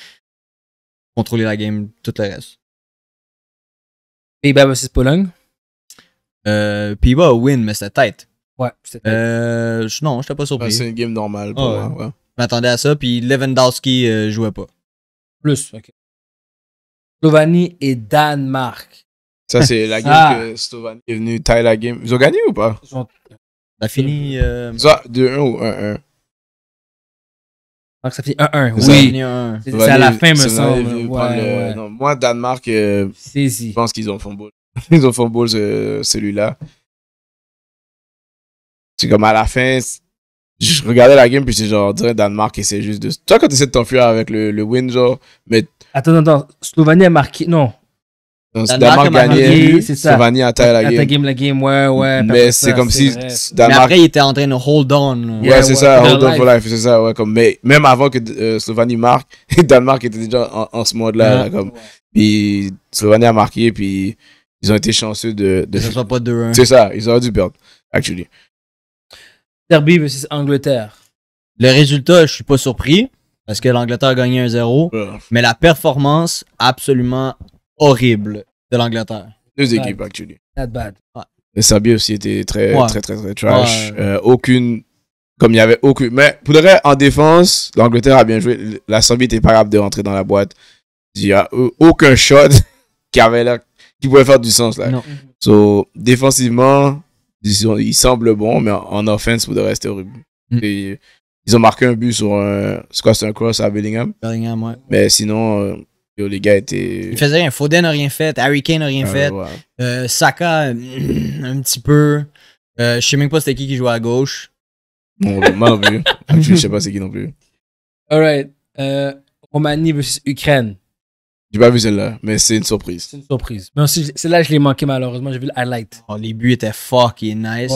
Contrôler la game, tout le reste. Et versus Pologne. Euh, pays win, mais c'était tête. Ouais, c'était euh, je- non, j'étais pas surpris. c'est une game normale pour ah ouais m'attendais à ça. Puis Lewandowski euh, jouait pas. Plus, ok. Slovanie et Danemark. Ça, c'est la game ah. que Slovanie est venue tailler la game. Ils ont gagné ou pas Ils ont ça fini. Ça, euh, 2-1 ou 1-1 donc ça fait 1-1. Oui. C'est à la fin, me semble. moi, Danemark, euh, je pense qu'ils ont font ball. ils ont font ball celui-là. C'est comme à la fin, je regardais la game, puis c'est genre, dirais Danemark, et c'est juste de. Toi, quand tu essaies de t'enfuir avec le, le mais. Attends, attends, Slovanie a marqué. Non. c'est Danemark, c'est gagné, Slovanie a taillé la game. la game, la game, ouais, ouais. Mais c'est comme si vrai. Danemark. Mais après, il était en train de hold on. Ouais, c'est ça, hold on for life, c'est ça, ouais. Comme, mais même avant que euh, Slovanie marque, Danemark était déjà en, ce mode-là, comme. Puis Slovanie a marqué, puis ils ont été chanceux de. de... Ça soit pas 2-1. C'est ça, ils auraient dû perdre, actually. Serbie versus Angleterre. Le résultat, je suis pas surpris parce que l'Angleterre a gagné 1-0, mais la performance absolument horrible de l'Angleterre. Deux équipes, actually. bad. La Serbie aussi était très, très, très, trash. Euh, aucune. Comme il n'y avait aucune. Mais pour dire en défense, l'Angleterre a bien joué. La Serbie était pas capable de rentrer dans la boîte. Il n'y a aucun shot qui avait qui pouvait faire du sens. Là. Non. Mm-hmm. So, défensivement, ils il semble bon, mais en offense, pour de rester horrible. Mm. Euh, ils ont marqué un but sur un. C'est un cross à Bellingham Bellingham, ouais. Mais sinon, euh, les gars étaient. Ils faisaient rien. Foden n'a rien fait. Harry Kane n'a rien ah, fait. Euh, Saka, un petit peu. Je je sais même pas c'était qui qui jouait à gauche. Bon, l'a mal vu je sais pas c'est qui non plus. Alright. Romanie versus Ukraine. J'ai pas vu celle-là, mais c'est une surprise. C'est une surprise. Mais celle-là, je l'ai manqué malheureusement. J'ai vu le highlight. Oh, les buts étaient fucking nice.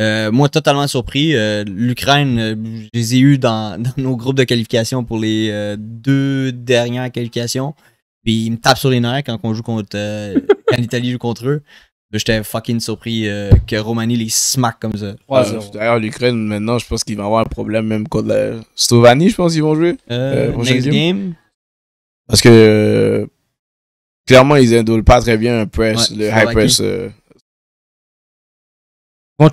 Euh, moi, totalement surpris. Euh, L'Ukraine, euh, je les ai eus dans, nos groupes de qualification pour les deux dernières qualifications. Puis ils me tapent sur les nerfs quand on joue contre. quand l'Italie joue contre eux. J'étais fucking surpris que Romani les smack comme ça. D'ailleurs, l'Ukraine, maintenant, je pense qu'ils vont avoir un problème même contre la Slovanie, je pense qu'ils vont jouer. next game. Parce que clairement, ils indolent pas très bien un press, le high press. Euh... Bon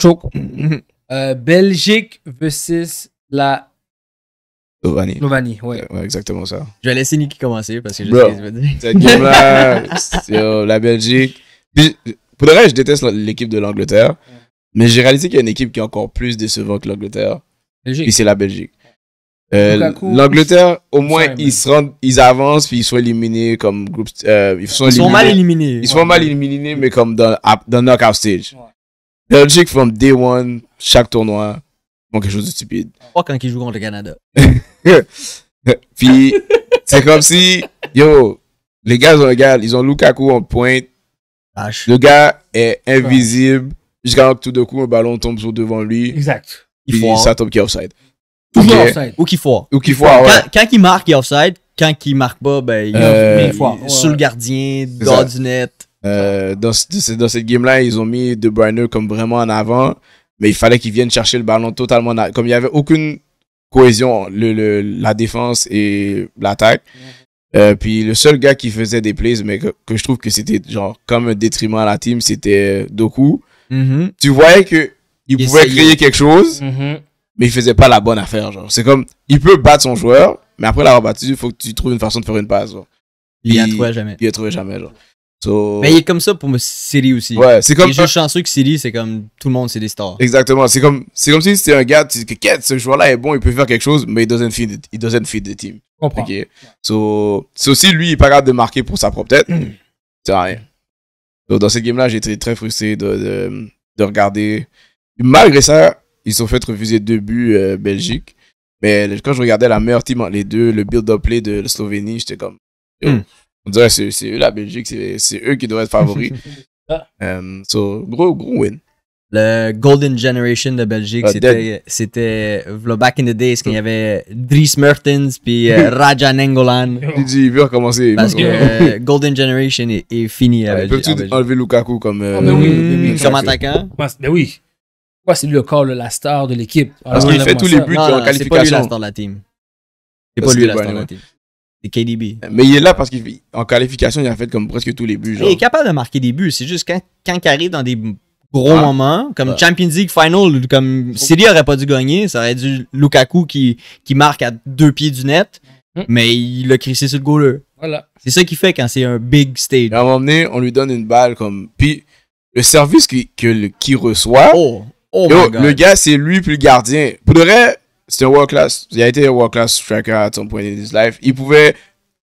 euh, Belgique versus la Slovanie. Slovanie, ouais. Exactement ça. Je vais laisser Niki commencer parce que je sais ce que je Cette game-là, la Belgique. pour le reste, je déteste l'équipe de l'Angleterre. Mais j'ai réalisé qu'il y a une équipe qui est encore plus décevante que l'Angleterre. Et c'est la Belgique. Euh, L'Angleterre, au moins, ils, se rendent, ils avancent, puis ils sont éliminés comme groupe. Euh, ils sont, mal éliminés. Ils sont mal éliminés, mais comme dans, dans out stage. Belgique, from day one, chaque tournoi, font quelque chose de stupide. Pas quand ils jouent contre le Canada. puis, c'est comme si, yo, les gars, ont gars, ils ont Lukaku en pointe. Le gars est invisible, jusqu'à que tout de coup, un ballon tombe sur devant lui. Exact. Puis ça tombe qui est offside. Ou offside. Ou qui faut. Ou qui Quand, il marque, il est offside. Quand il marque pas, ben, il, euh, est Sur le gardien, dans du net. Euh, dans, cette game-là, ils ont mis De Bruyne comme vraiment en avant, mais il fallait qu'il vienne chercher le ballon totalement. Comme il n'y avait aucune cohésion, le, la défense et l'attaque. Euh, puis le seul gars qui faisait des plays, mais que, que je trouve que c'était genre comme un détriment à la team, c'était Doku. Mm-hmm. Tu voyais que pouvait créer quelque chose, mm-hmm mais il faisait pas la bonne affaire. Genre. C'est comme, il peut battre son joueur, mais après l'avoir battu, il faut que tu trouves une façon de faire une passe. Il, y a trouvé jamais. Il a trouvé jamais, genre. Mais il est comme ça pour Siri aussi. Ouais, c'est comme. chanceux que c'est comme tout le monde, c'est des stars. Exactement. C'est comme, c'est comme si c'était un gars, tu que ce joueur-là est bon, il peut faire quelque chose, mais il doesn't fit, il the team. C'est aussi lui, il est pas capable de marquer pour sa propre tête, c'est mm. rien. dans cette game-là, j'ai été très frustré de, de, de regarder. Malgré ça, ils ont fait refuser deux buts euh, Belgique. Mais quand je regardais la meilleure team entre les deux, le build-up play de la Slovénie, j'étais comme. Hmm. On dirait que c'est eux la Belgique, c'est eux qui doivent être favoris. um, so, gros, gros win. Le Golden Generation de Belgique, ah, c'était, c'était back in the days quand il y avait Dries Mertens puis euh, Raja Nengolan. dit, il veut recommencer. Parce que Golden Generation est, fini. Ouais, Belgique, Peux-tu enlever Lukaku comme, euh, ah, ben comme attaquant? Bah, ben oui c'est lui le corps, la star de l'équipe. Ah, parce qu'il fait tous les buts en qualification. C'est pas lui la star de la team. C'est pas lui la star de la team. C'est KDB. Mais il est là parce qu'en qualification, il a fait comme presque tous les buts. Il est capable de marquer des buts. C'est juste quand, quand il arrive dans des gros ah. moments, comme ah. Champions League Final, comme City aurait pas dû gagner, ça aurait dû Lukaku qui, qui marque à deux pieds du net, hmm. mais il a crissé sur le goaler. Voilà. C'est ça qu'il fait quand c'est un big stage. à un moment donné, on lui donne une balle comme. Puis le service qu'il qui, reçoit. Oh. Oh le gars, c'est lui plus le gardien. Pour le vrai, c'est un world class. Il a été un world class striker à some point in his life. Il pouvait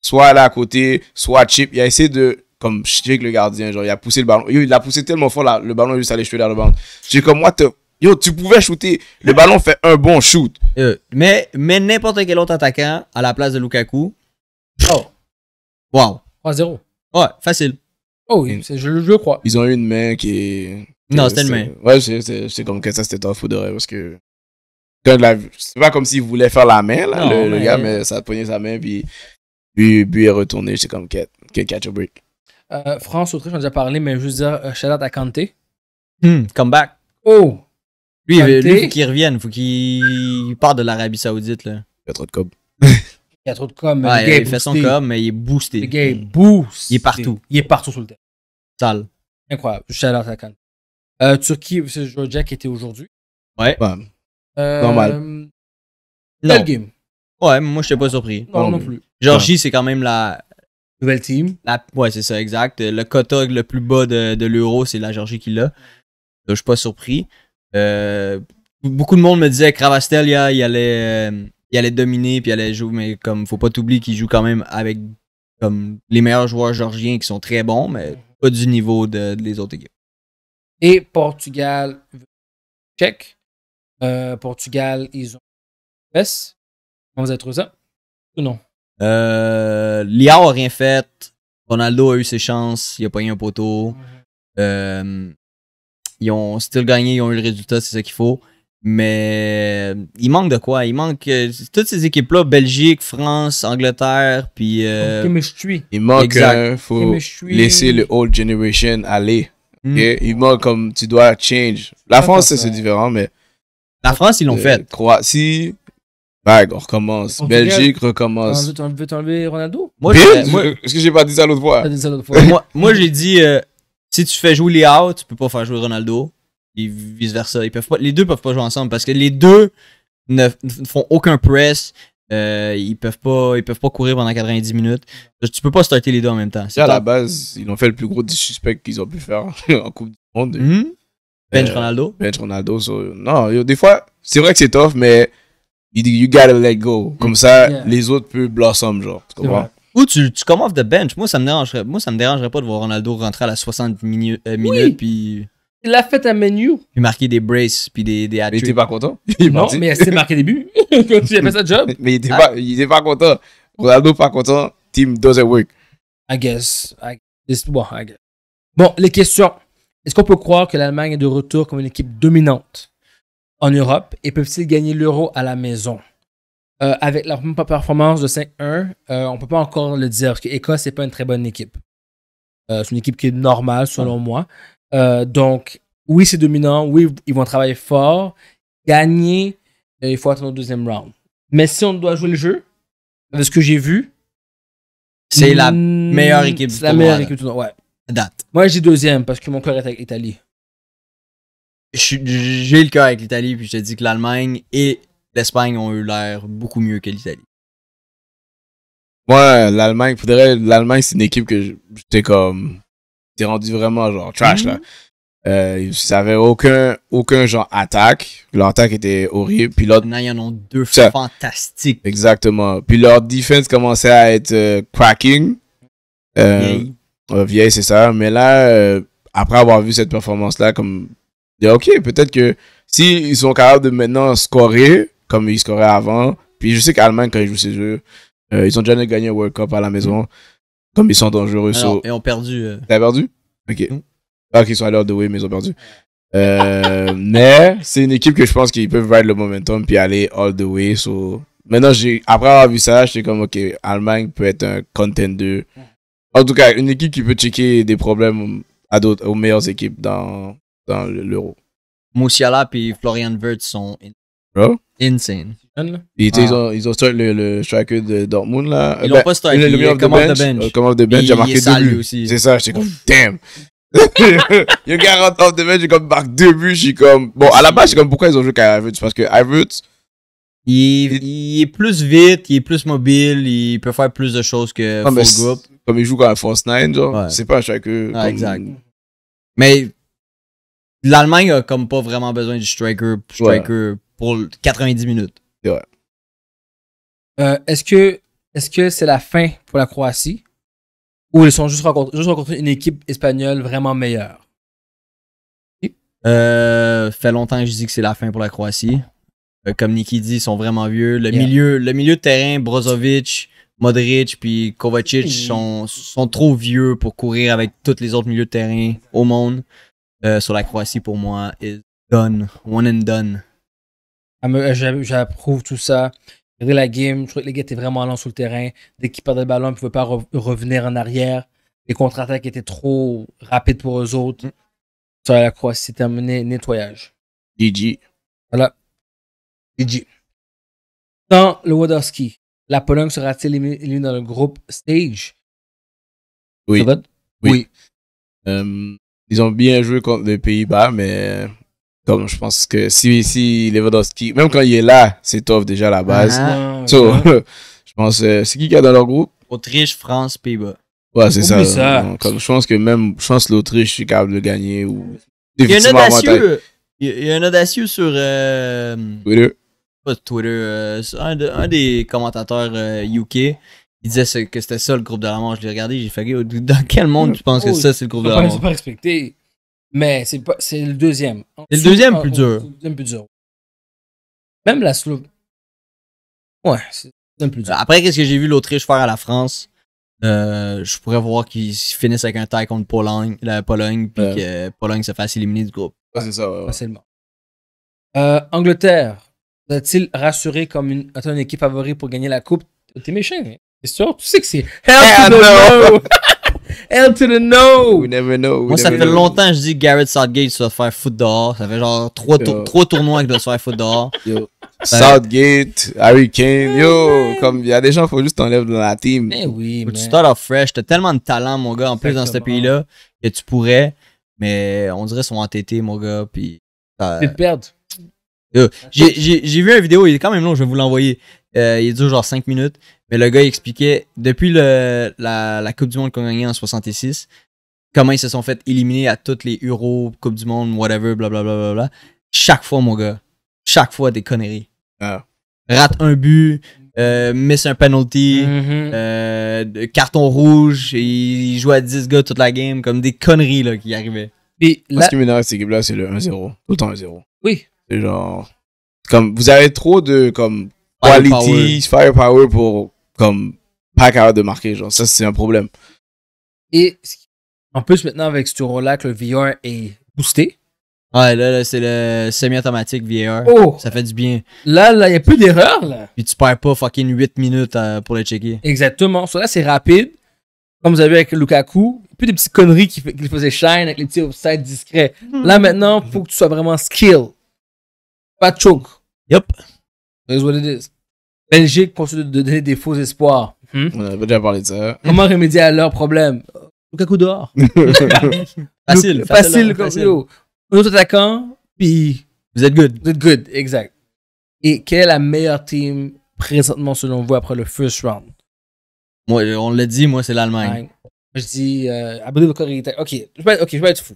soit aller à côté, soit chip. Il a essayé de, comme, check le gardien. Genre, il a poussé le ballon. il l'a poussé tellement fort, là, le ballon est juste allé chuter dans le ballon. J'ai comme, moi, Yo, tu pouvais shooter. Le ballon fait un bon shoot. Euh, mais mais n'importe quel autre attaquant à la place de Lukaku. Oh. Wow. 3-0. Ouais, facile. Oh oui, je, je crois. Ils ont eu une main qui est. Non, c'était une main. Ouais, c'est comme que ça, c'était fou de rêve parce que. La... C'est pas comme s'il voulait faire la main, là, le, gars, mais ça a pogné sa main, puis, puis, puis est retourné. C'est comme que, catch a break. Euh, France, Autriche, on a déjà parlé, mais je veux dire, uh, à Hmm, come back. Oh! Lui, il faut qu'il revienne, faut qu'il parte de l'Arabie Saoudite, là. Il y a trop de cob. Il y a trop de com. il fait son com, mais il est boosté. Le gars boost. Il est partout. Il est partout sur le terrain. Sale. Incroyable. Je suis à la Euh, Turquie, c'est Jack était aujourd'hui. Ouais. Euh, Normal. Le game. Ouais, moi, je suis pas surpris. Non, non, plus. Georgie, c'est quand même la. Nouvelle team. Ouais, c'est ça, exact. Le quota le plus bas de, de l'euro, c'est la Georgie qui l'a. Je suis pas surpris. Euh, beaucoup de monde me disait que Ravastelia, il, allait euh, il allait dominer puis il allait jouer, mais comme faut pas t'oublier qu'il joue quand même avec comme les meilleurs joueurs georgiens qui sont très bons, mais mhm. pas du niveau de, autres équipes. Et Portugal, Tchèque. Euh, Portugal, ils ont vous êtes trouvé ça? Ou non? Euh, Liao a rien fait. Ronaldo a eu ses chances. Il a pas eu un poteau. Mhm. Euh, ils ont still gagné. Ils ont eu le résultat. C'est ça qu'il faut. Mais euh, il manque de quoi? Il manque euh, toutes ces équipes-là, Belgique, France, Angleterre, puis... Euh, il manque, euh, faut laisser le old generation aller. Hmm. Il manque comme tu dois change. La France, c'est différent, mais... La France, ils l'ont fait. Croatie, si on recommence. Belgique recommence. Tu veux t'enlever Ronaldo? Moi, est-ce que j'ai pas dit ça l'autre fois? moi, j'ai dit, si tu fais jouer les tu peux pas faire jouer Ronaldo vice versa. Ils peuvent pas, les deux peuvent pas jouer ensemble parce que les deux ne, font aucun press. Euh, ils peuvent pas, ils peuvent pas courir pendant 90 minutes. Tu peux pas starter les deux en même temps. C'est à la base, ils ont fait le plus gros suspect qu'ils ont pu faire en Coupe du Monde. Hmm? Bench euh, Ronaldo. Bench Ronaldo. non, des fois, c'est vrai que c'est tough, mais you, gotta let go. Comme ça, les autres peuvent blossom, genre. Tu comprends? Ou tu, tu de off the bench. Moi, ça me dérangerait, moi, ça me dérangerait pas de voir Ronaldo rentrer à la 60 euh, minutes, puis. Il a fait un menu. Il a marqué des braces puis des, des Mais était pas content? non, mais c'est marqué des buts. Quand tu as fait ça job. Mais il était, pas, il était pas content. Ronaldo pas content. Team doesn't work. I guess. I guess. Bon, Bon, les questions. Est-ce qu'on peut croire que l'Allemagne est de retour comme une équipe dominante en Europe et peuvent-ils gagner l'euro à la maison? Euh, avec leur performance de 5-1, euh, on ne peut pas encore le dire parce que n'est pas une très bonne équipe. Euh, c'est une équipe qui est normale selon moi. Euh, donc, oui, c'est dominant. Oui, ils vont travailler fort. Gagner, euh, il faut attendre au deuxième round. Mais si on doit jouer le jeu, de ce que j'ai vu, c'est la hmm, meilleure équipe C'est la meilleure équipe du tournoi, ouais. Date. Moi, j'ai deuxième parce que mon cœur est avec l'Italie. J'ai le cœur avec l'Italie, puis je te dis que l'Allemagne et l'Espagne ont eu l'air beaucoup mieux que l'Italie. Moi, ouais, l'Allemagne, l'Allemagne, c'est une équipe que j'étais comme rendu vraiment genre trash là. Mhm. Euh, ils aucun, aucun genre attaque. L'attaque était horrible. Puis leur... Maintenant, il en a deux fantastiques. Exactement. Puis leur defense commençait à être euh, cracking. Euh, vieille. c'est ça. Mais là, euh, après avoir vu cette performance-là, comme, ok, peut-être que si ils sont capables de maintenant scorer comme ils scoraient avant, puis je sais qu'Allemagne, quand ils jouent ces jeux, ils ont déjà gagné un World Cup à la maison. Comme ils sont dangereux. et Ils ont perdu. Euh. T'as perdu Ok. Ah, ok, ils sont allés de way, mais ils ont perdu. Euh, mais c'est une équipe que je pense qu'ils peuvent ride le momentum puis aller all the way. So... Maintenant, après avoir vu ça, j'étais comme, ok, Allemagne peut être un contender. En tout cas, une équipe qui peut checker des problèmes à aux meilleures équipes dans, dans l'Euro. Moussiala puis Florian Wirtz sont insane. Ah. ils, ont, ils, start le, le striker de Dortmund là. Ils euh, l'ont ben, pas starté. Le, meilleur command de bench. Command de bench, euh, il a marqué deux buts. C'est ça, j'étais comme damn. il gars rentre off the bench, il comme marque deux buts, j'ai comme bon à la base, j'ai comme pourquoi ils ont joué Kai parce que Havertz il, est plus vite, il est plus mobile, il peut faire plus de choses que non, Comme il joue quand Force 9 genre, c'est pas un striker. exact. Mais l'Allemagne a comme pas vraiment besoin du striker, striker pour 90 minutes. Euh, est-ce que c'est la fin pour la Croatie ou ils sont juste rencontrés, une équipe espagnole vraiment meilleure? Euh, fait longtemps que je dis que c'est la fin pour la Croatie. Euh, comme Niki dit, ils sont vraiment vieux. Le, milieu, le milieu de terrain, Brozovic, Modric puis Kovacic sont, trop vieux pour courir avec tous les autres milieux de terrain au monde. Euh, sur la Croatie, pour moi, is done. One and done. Ah, euh, j'approuve tout ça. Regardez la game. Je trouvais que les gars étaient vraiment allants sur le terrain. Dès qu'ils perdaient le ballon, ils ne pouvaient pas revenir en arrière. Les contre-attaques étaient trop rapides pour eux autres. Ça mm. Ça, la croix, c'est terminé. Nettoyage. GG. Voilà. GG. Dans le Wodowski, la Pologne sera-t-elle éliminée dans le groupe Stage Oui. Oui. Euh, ils ont bien joué contre les Pays-Bas, mais euh, comme je pense que si, si Lewandowski, même quand il est là, c'est tough déjà à la base. Ah. je pense, euh, c'est qui qui a dans leur groupe Autriche, France, Pays-Bas. Ouais, c'est ça. je pense que même, je pense l'Autriche est capable de gagner. Ou, il y a un audacieux, sur. Euh, Twitter. Pas Twitter, euh, un, des commentateurs UK il disait que c'était ça le groupe de la manche. Je l'ai regardé, j'ai fait dans quel monde tu penses que oh, ça c'est le groupe de la manche? pas mais c'est pas c'est le deuxième. C'est le deuxième plus dur. deuxième plus dur. Même la Slo. Ouais, c'est le deuxième plus dur. Après, qu'est-ce que j'ai vu l'Autriche faire à la France? Euh, je pourrais voir qu'ils finissent avec un tie contre la Pologne, puis que Pologne se fasse éliminer du groupe. c'est ça, ouais, Facilement. Euh, Angleterre, vous êtes t il rassuré comme une, une équipe favorite pour gagner la Coupe? T'es méchant, hein? c'est sûr? Tu sais que c'est. Hell, no! L to the no! Moi, ça fait longtemps que je dis Garrett Southgate se faire foutre dehors. Ça fait genre trois, trois tournois qu'il doit se faire foutre dehors. Ben, Southgate, Harry Kane, yo, comme il y a des gens, faut juste t'enlève dans la team. Mais eh oui, man! Tu start off fresh, t'as tellement de talent, mon gars, en plus dans ce pays-là, que tu pourrais, mais on dirait qu'ils sont entêtés, mon gars, puis. Ils te perdent. J'ai vu une vidéo, il est quand même long, je vais vous l'envoyer. Euh, il dure genre 5 minutes. Mais le gars, il expliquait, depuis le, la, la Coupe du Monde qu'on a gagnée en 66, comment ils se sont fait éliminer à toutes les Euros, Coupe du Monde, whatever, blablabla. Bla, Chaque fois, mon gars. Chaque fois, des conneries. Ah. Rate un but, euh, miss un penalty, mm-hmm. euh, carton rouge, ils il joue à 10 gars toute la game, comme des conneries là, qui arrivaient. Ce qui m'énerve, cette équipe-là, c'est le 1-0. Tout le temps 1-0. Oui. C'est genre. Comme, vous avez trop de comme, quality, firepower pour comme pas capable de marquer. Genre, ça, c'est un problème. Et en plus, maintenant, avec ce tour-là, que le VR est boosté. Ouais, là, là c'est le semi-automatique VR. Oh! Ça fait du bien. Là, là, il n'y a plus d'erreur, là. Puis tu perds pas fucking 8 minutes euh, pour les checker. Exactement. Ça, là, c'est rapide. Comme vous avez avec Lukaku, plus des petites conneries qui, faisait Shine avec les petits obsèques discrets. Hmm. Là, maintenant, faut que tu sois vraiment skill. Pas de choke. Yep. That's what it is. Belgique continue de donner des faux espoirs. Hmm? On a déjà parlé de ça. Comment remédier à leurs problèmes Lukaku dehors. facile, facile, facile, comme facile. Un autre attaquant, puis vous êtes good. Vous êtes good, exact. Et quelle est la meilleure team présentement selon vous après le first round Moi, on l'a dit, moi c'est l'Allemagne. Je dis, euh, vous Ok, je ok, je vais être fou.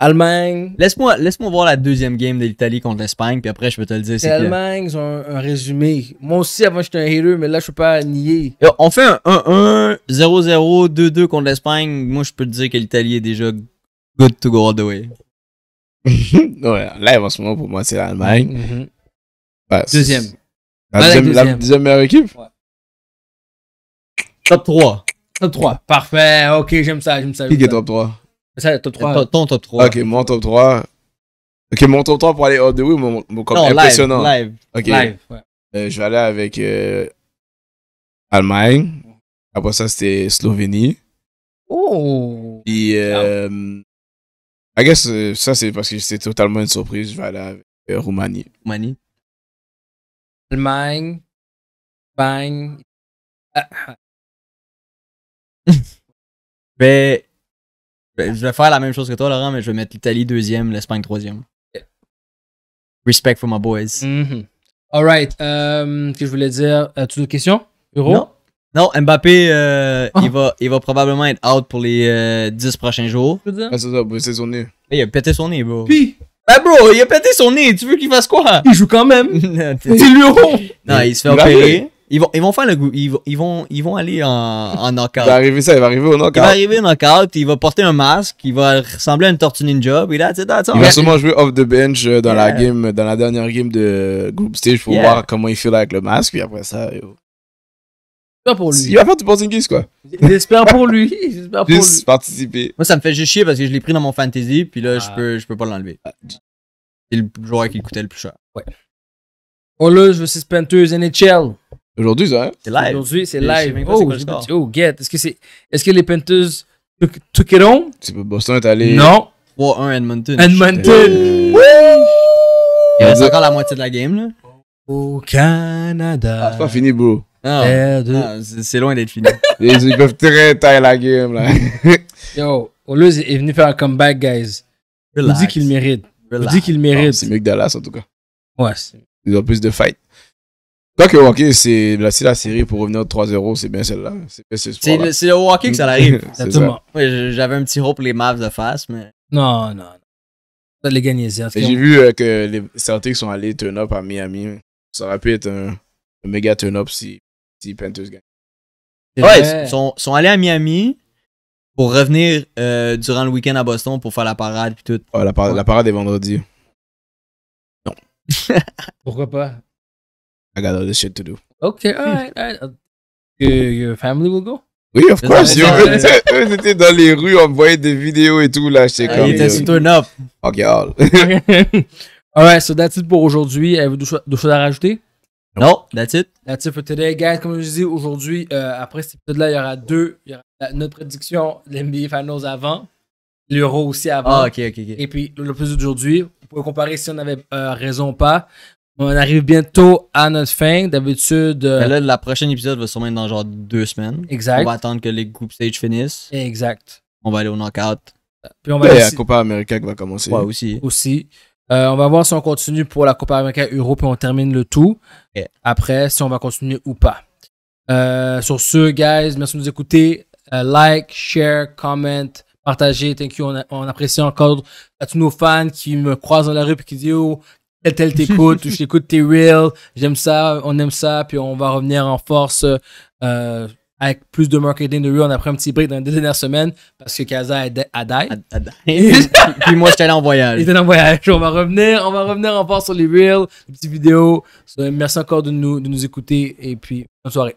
Allemagne. Laisse-moi laisse voir la deuxième game de l'Italie contre l'Espagne, puis après, je peux te le dire. C'est L'Allemagne, C'est un, résumé. Moi aussi, avant, j'étais un hater, mais là, je peux pas nier. on fait un 1-1, 0-0, 2-2 contre l'Espagne. Moi, je peux te dire que l'Italie est déjà good to go all the way. ouais, là, en ce moment, pour moi, c'est l'Allemagne. Mhm. Bah, deuxième. La deuxième, meilleure équipe? Ouais. Top 3. Top 3. Parfait. Ok, j'aime ça, j'aime ça. Qui top 3? Ça, top 3. Ton, top 3. Ok, mon top 3. Ok, mon top 3 pour aller hors de oui mon, mon comme impressionnant Live. euh, je vais aller avec euh, Allemagne. Après ça, c'était Slovénie. Oh! Puis, euh, I guess, euh, ça, c'est parce que c'était totalement une surprise. Je vais aller avec euh, Roumanie. Roumanie. Allemagne. Bang. Ah. Mais ah. ben, ben, je vais faire la même chose que toi, Laurent, mais je vais mettre l'Italie deuxième, l'Espagne troisième. Respect for my boys. Mm-hmm. Alright. Euh, ce que je voulais dire, as-tu euh, d'autres questions, Euro? Non. Non, Mbappé, euh, ah. il, va, il va probablement être out pour les 10 prochains jours. Ah, c'est ça, c'est son nez. Il a pété son nez, bro. Puis, ben, bro, il a pété son nez, tu veux qu'il fasse quoi? Il joue quand même. c'est l'euro. Non, il se fait opérer. Ils vont, ils vont faire le Ils ils vont, aller en, en knockout. Il va arriver ça, il va arriver au knockout. Il va arriver au knockout, il va porter un masque, il va ressembler à une tortue ninja, puis Il va sûrement jouer off the bench euh, dans la game, dans la dernière game de group stage pour voir comment il fait avec le masque, puis après ça, yo. pour lui. il va faire du Portingis, quoi. J'espère pour lui. J'espère pour lui. participer. Moi, ça me fait juste chier parce que je l'ai pris dans mon fantasy, puis là, je, ah. peux, je peux pas l'enlever. Ah, C'est le joueur qui coûtait le plus cher. Ouais. Oh là, je veux Suspenders NHL. Aujourd'hui, ça. Hein? C'est live. Aujourd'hui, c'est live. Oh, oh, get. Est-ce que, est... ce que, les Panthers took, it on? Boston est allé. Non. 3-1 Edmonton. Edmonton. Euh. Oui. Il reste encore la moitié de la game, là. Au Canada. Ah, c'est pas fini, bro. Non, c'est loin d'être fini. Ils, peuvent très tailler la game, là. Yo, Oluz est venu faire un comeback, guys. Relax. Je vous dis qu'il mérite. Relax. Je vous dis qu'il mérite. C'est mieux que Dallas, en tout cas. Ouais. Ils ont plus de fight. Toi que hockey, c'est la, série pour revenir 3-0, c'est bien celle-là. C'est C'est au hockey que ça arrive. J'avais un petit pour les Mavs de face, mais. Non, non. Ça les gagner, J'ai vu euh, que les Celtics sont allés turn-up à Miami. Ça aurait pu être un, méga turn-up si, si Panthers gagnent Ouais, ils sont, allés à Miami pour revenir euh, durant le week-end à Boston pour faire la parade tout. la, la parade est vendredi. Non. Pourquoi pas? I got other shit to do. Okay, all right. All hmm. uh, right. Your, family will go? Oui, of course. ils étaient dans les rues, on voyait des vidéos et tout. Là, j'étais ah, comme. Ils étaient turn up. Ok, all. Alright, so that's it pour aujourd'hui. Avez-vous d'autres choses à rajouter? Non, that's it. That's it for today, guys. Comme je dis, aujourd'hui, euh, après cet épisode-là, il y aura deux. Il y aura notre prédiction, l'NBA Finals avant, l'Euro aussi avant. Ah, ok, ok, ok. Et puis, le plus d'aujourd'hui, vous pouvez comparer si on avait euh, raison ou pas. On arrive bientôt à notre fin. D'habitude. Euh, ben la prochaine épisode va sûrement être dans genre deux semaines. Exact. On va attendre que les groupes stage finissent. Exact. On va aller au knockout. Puis on va Et la Copa América qui va commencer. Ouais, aussi. Aussi. Euh, on va voir si on continue pour la coupe América Euro, et on termine le tout. Après, si on va continuer ou pas. Euh, sur ce, guys, merci de nous écouter. like, share, comment, partager Thank you. On, apprécie encore à tous nos fans qui me croisent dans la rue et qui disent tel t'écoute, je t'écoute, t'es real, j'aime ça, on aime ça, puis on va revenir en force euh, avec plus de marketing de real. On a pris un petit break dans les deux dernières semaines parce que Kaza a, a puis, moi, moi, j'étais allé en voyage. en voyage. On va revenir, on va revenir en force sur les reels, les petites vidéos. Merci encore de nous, de nous écouter et puis bonne soirée.